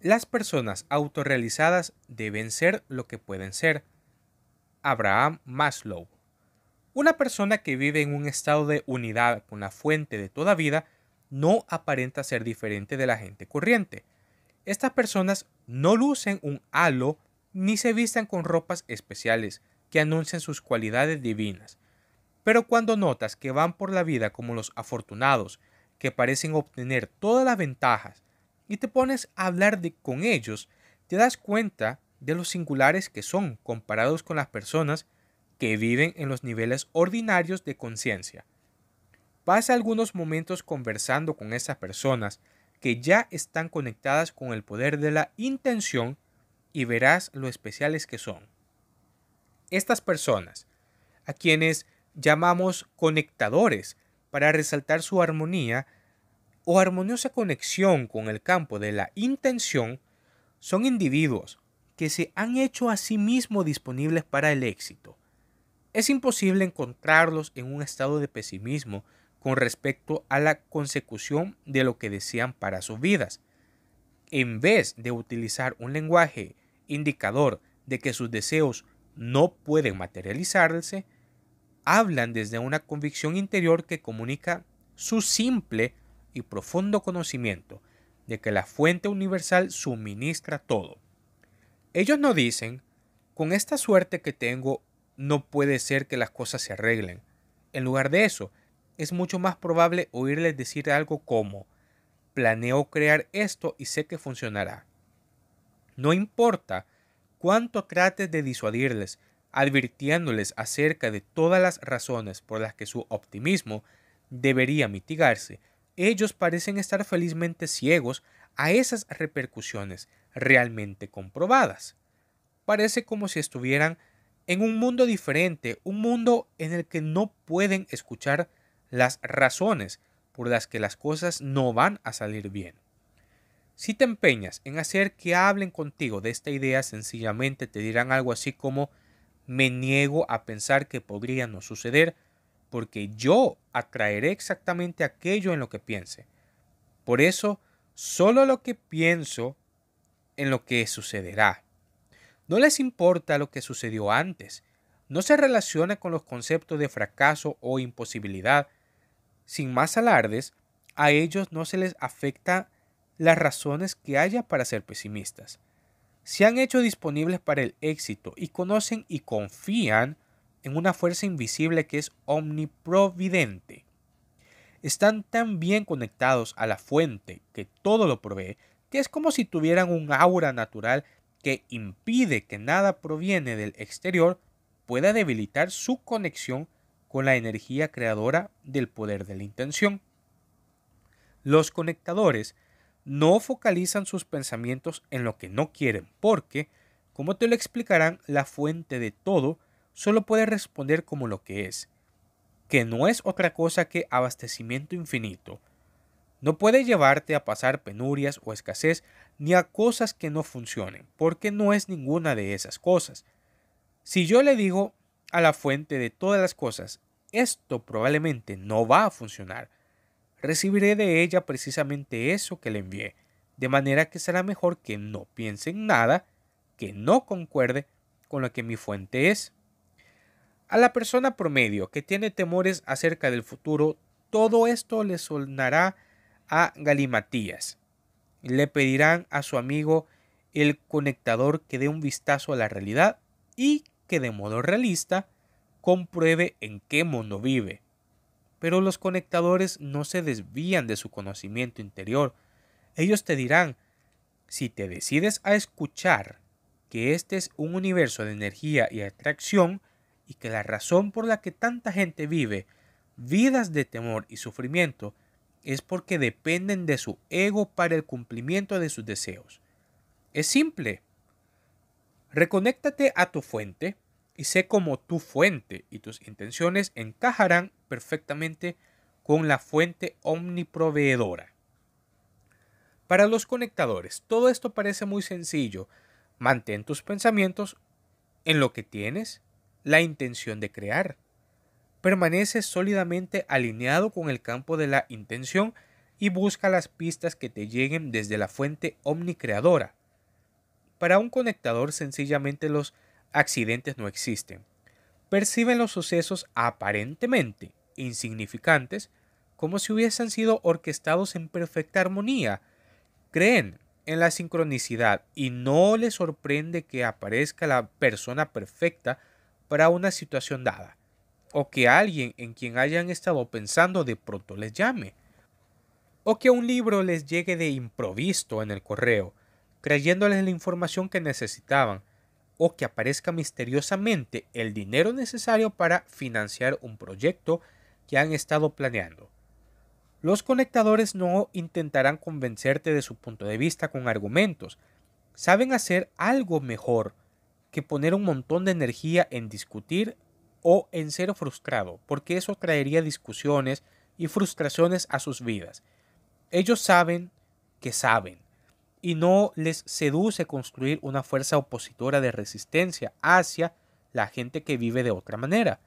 Las personas autorrealizadas deben ser lo que pueden ser. Abraham Maslow. Una persona que vive en un estado de unidad con la fuente de toda vida no aparenta ser diferente de la gente corriente. Estas personas no lucen un halo ni se vistan con ropas especiales que anuncien sus cualidades divinas. Pero cuando notas que van por la vida como los afortunados, que parecen obtener todas las ventajas, y te pones a hablar de, con ellos, te das cuenta de los singulares que son comparados con las personas que viven en los niveles ordinarios de conciencia. Pasa algunos momentos conversando con esas personas que ya están conectadas con el poder de la intención y verás lo especiales que son. Estas personas, a quienes llamamos conectadores para resaltar su armonía o armoniosa conexión con el campo de la intención, son individuos que se han hecho a sí mismos disponibles para el éxito. Es imposible encontrarlos en un estado de pesimismo con respecto a la consecución de lo que desean para sus vidas. En vez de utilizar un lenguaje indicador de que sus deseos no pueden materializarse, hablan desde una convicción interior que comunica su simple y profundo conocimiento de que la fuente universal suministra todo. Ellos no dicen, con esta suerte que tengo, no puede ser que las cosas se arreglen. En lugar de eso, es mucho más probable oírles decir algo como, planeo crear esto y sé que funcionará. No importa cuánto trates de disuadirles, advirtiéndoles acerca de todas las razones por las que su optimismo debería mitigarse, ellos parecen estar felizmente ciegos a esas repercusiones realmente comprobadas. Parece como si estuvieran en un mundo diferente, un mundo en el que no pueden escuchar las razones por las que las cosas no van a salir bien. Si te empeñas en hacer que hablen contigo de esta idea, sencillamente te dirán algo así como me niego a pensar que podría no suceder, porque yo atraeré exactamente aquello en lo que piense. Por eso, solo lo que pienso en lo que sucederá. No les importa lo que sucedió antes, no se relaciona con los conceptos de fracaso o imposibilidad. Sin más alardes, a ellos no se les afecta las razones que haya para ser pesimistas. Se han hecho disponibles para el éxito y conocen y confían en una fuerza invisible que es omniprovidente. Están tan bien conectados a la fuente que todo lo provee que es como si tuvieran un aura natural que impide que nada proviene del exterior pueda debilitar su conexión con la energía creadora del poder de la intención. Los conectadores no focalizan sus pensamientos en lo que no quieren, porque, como te lo explicarán, la fuente de todo solo puede responder como lo que es, que no es otra cosa que abastecimiento infinito. No puede llevarte a pasar penurias o escasez ni a cosas que no funcionen, porque no es ninguna de esas cosas. Si yo le digo a la fuente de todas las cosas, esto probablemente no va a funcionar, recibiré de ella precisamente eso que le envié, de manera que será mejor que no piense en nada que no concuerde con lo que mi fuente es. A la persona promedio que tiene temores acerca del futuro, todo esto le sonará a galimatías. Le pedirán a su amigo el conectador que dé un vistazo a la realidad y que de modo realista compruebe en qué mundo vive pero los conectadores no se desvían de su conocimiento interior. Ellos te dirán, si te decides a escuchar que este es un universo de energía y atracción, y que la razón por la que tanta gente vive vidas de temor y sufrimiento es porque dependen de su ego para el cumplimiento de sus deseos. Es simple. Reconéctate a tu fuente, y sé cómo tu fuente y tus intenciones encajarán perfectamente con la fuente omniproveedora. Para los conectadores, todo esto parece muy sencillo. Mantén tus pensamientos en lo que tienes la intención de crear. Permanece sólidamente alineado con el campo de la intención y busca las pistas que te lleguen desde la fuente omnicreadora. Para un conectador sencillamente los accidentes no existen. Perciben los sucesos aparentemente insignificantes como si hubiesen sido orquestados en perfecta armonía. Creen en la sincronicidad y no les sorprende que aparezca la persona perfecta para una situación dada, o que alguien en quien hayan estado pensando de pronto les llame, o que un libro les llegue de improviso en el correo, creyéndoles la información que necesitaban, o que aparezca misteriosamente el dinero necesario para financiar un proyecto que han estado planeando. Los conectadores no intentarán convencerte de su punto de vista con argumentos. Saben hacer algo mejor que poner un montón de energía en discutir o en ser frustrado, porque eso traería discusiones y frustraciones a sus vidas. Ellos saben que saben y no les seduce construir una fuerza opositora de resistencia hacia la gente que vive de otra manera.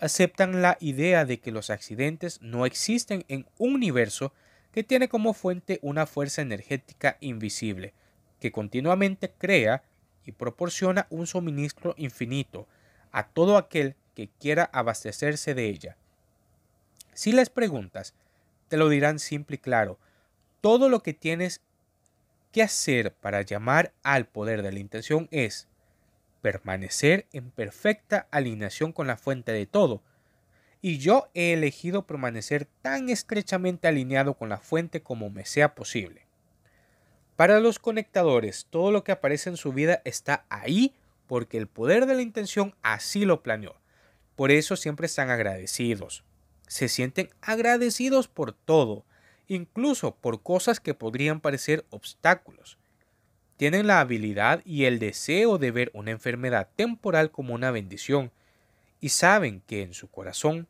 Aceptan la idea de que los accidentes no existen en un universo que tiene como fuente una fuerza energética invisible, que continuamente crea y proporciona un suministro infinito a todo aquel que quiera abastecerse de ella. Si les preguntas, te lo dirán simple y claro, todo lo que tienes qué hacer para llamar al poder de la intención es permanecer en perfecta alineación con la fuente de todo. Y yo he elegido permanecer tan estrechamente alineado con la fuente como me sea posible. Para los conectadores, todo lo que aparece en su vida está ahí porque el poder de la intención así lo planeó. Por eso siempre están agradecidos. Se sienten agradecidos por todo incluso por cosas que podrían parecer obstáculos. Tienen la habilidad y el deseo de ver una enfermedad temporal como una bendición, y saben que en su corazón,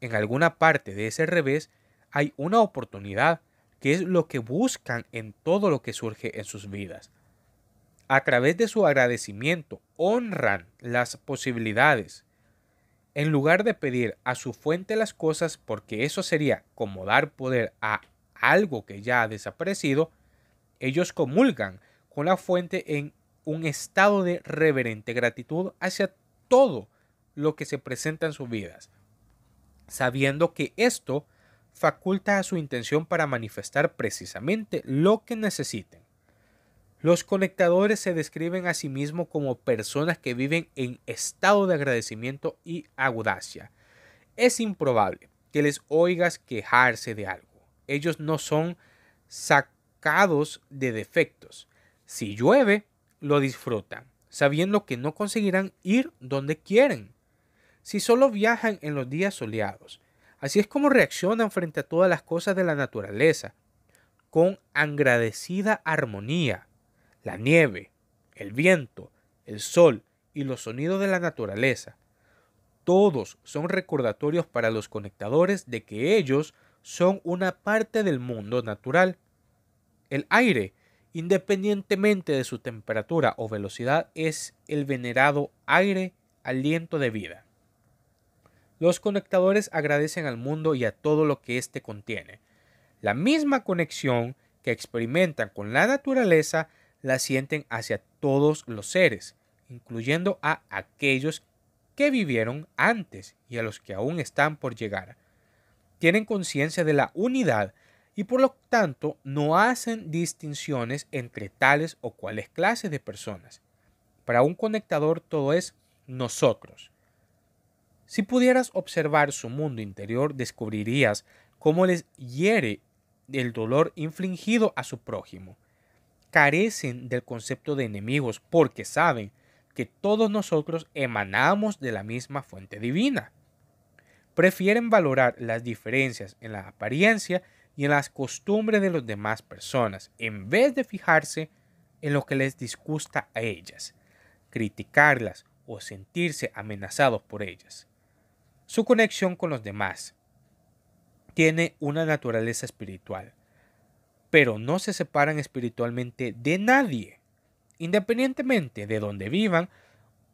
en alguna parte de ese revés, hay una oportunidad, que es lo que buscan en todo lo que surge en sus vidas. A través de su agradecimiento honran las posibilidades en lugar de pedir a su fuente las cosas, porque eso sería como dar poder a algo que ya ha desaparecido, ellos comulgan con la fuente en un estado de reverente gratitud hacia todo lo que se presenta en sus vidas, sabiendo que esto faculta a su intención para manifestar precisamente lo que necesiten. Los conectadores se describen a sí mismos como personas que viven en estado de agradecimiento y audacia. Es improbable que les oigas quejarse de algo. Ellos no son sacados de defectos. Si llueve, lo disfrutan, sabiendo que no conseguirán ir donde quieren. Si solo viajan en los días soleados, Así es como reaccionan frente a todas las cosas de la naturaleza, con agradecida armonía la nieve, el viento, el sol y los sonidos de la naturaleza. Todos son recordatorios para los conectadores de que ellos son una parte del mundo natural. El aire, independientemente de su temperatura o velocidad, es el venerado aire aliento de vida. Los conectadores agradecen al mundo y a todo lo que éste contiene. La misma conexión que experimentan con la naturaleza la sienten hacia todos los seres, incluyendo a aquellos que vivieron antes y a los que aún están por llegar. Tienen conciencia de la unidad y por lo tanto no hacen distinciones entre tales o cuales clases de personas. Para un conectador todo es nosotros. Si pudieras observar su mundo interior, descubrirías cómo les hiere el dolor infligido a su prójimo carecen del concepto de enemigos porque saben que todos nosotros emanamos de la misma fuente divina. Prefieren valorar las diferencias en la apariencia y en las costumbres de las demás personas en vez de fijarse en lo que les disgusta a ellas, criticarlas o sentirse amenazados por ellas. Su conexión con los demás tiene una naturaleza espiritual pero no se separan espiritualmente de nadie, independientemente de donde vivan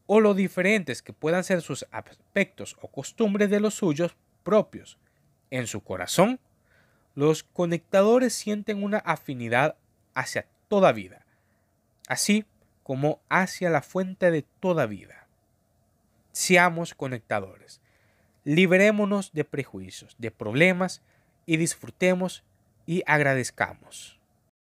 o lo diferentes que puedan ser sus aspectos o costumbres de los suyos propios. En su corazón, los conectadores sienten una afinidad hacia toda vida, así como hacia la fuente de toda vida. Seamos conectadores, liberémonos de prejuicios, de problemas y disfrutemos y agradezcamos.